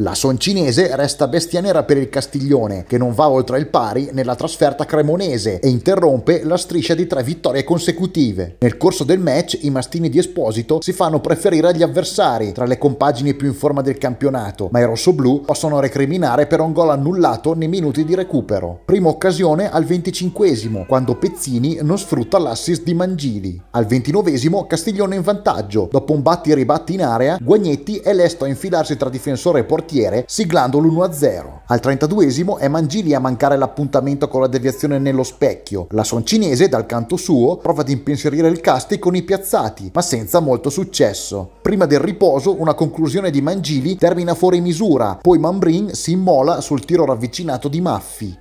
La son cinese resta bestia nera per il Castiglione, che non va oltre il pari nella trasferta cremonese e interrompe la striscia di tre vittorie consecutive. Nel corso del match i mastini di Esposito si fanno preferire agli avversari tra le compagini più in forma del campionato, ma i rossoblù possono recriminare per un gol annullato nei minuti di recupero. Prima occasione al 25 quando Pezzini non sfrutta l'assist di Mangili. Al 29 Castiglione in vantaggio, dopo un batti e ribatti in area, Guagnetti è lesto a infilarsi tra difensore e portiere portiere siglando l'1-0. Al 32 esimo è Mangili a mancare l'appuntamento con la deviazione nello specchio. La Soncinese, dal canto suo, prova ad impensierire il Casti con i piazzati, ma senza molto successo. Prima del riposo, una conclusione di Mangili termina fuori misura, poi Mambrin si immola sul tiro ravvicinato di Maffi.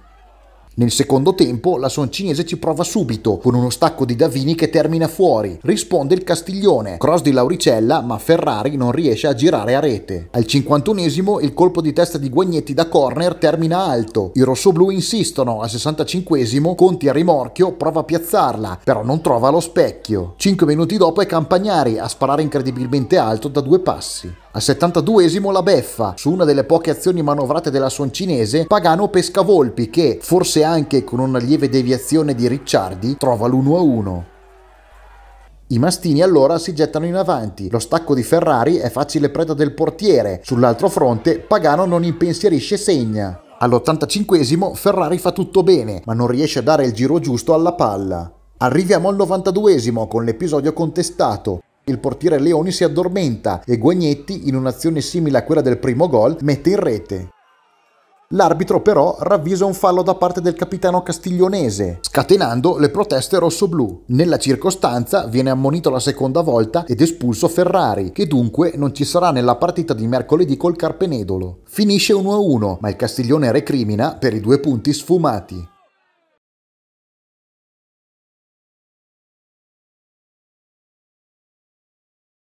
Nel secondo tempo la son cinese ci prova subito con uno stacco di Davini che termina fuori. Risponde il Castiglione, cross di Lauricella ma Ferrari non riesce a girare a rete. Al 51esimo il colpo di testa di Guagnetti da corner termina alto. I rossoblù insistono, al 65esimo Conti a rimorchio prova a piazzarla però non trova lo specchio. 5 minuti dopo è Campagnari a sparare incredibilmente alto da due passi. Al 72esimo la beffa, su una delle poche azioni manovrate della Soncinese, Pagano pesca Volpi che, forse anche con una lieve deviazione di Ricciardi, trova l'1-1. I mastini allora si gettano in avanti, lo stacco di Ferrari è facile preda del portiere, sull'altro fronte Pagano non impensierisce segna. All'85 esimo Ferrari fa tutto bene, ma non riesce a dare il giro giusto alla palla. Arriviamo al 92 esimo con l'episodio contestato. Il portiere Leoni si addormenta e Guagnetti, in un'azione simile a quella del primo gol, mette in rete. L'arbitro però ravvisa un fallo da parte del capitano castiglionese, scatenando le proteste rossoblù. Nella circostanza viene ammonito la seconda volta ed espulso Ferrari, che dunque non ci sarà nella partita di mercoledì col Carpenedolo. Finisce 1-1, ma il Castiglione recrimina per i due punti sfumati.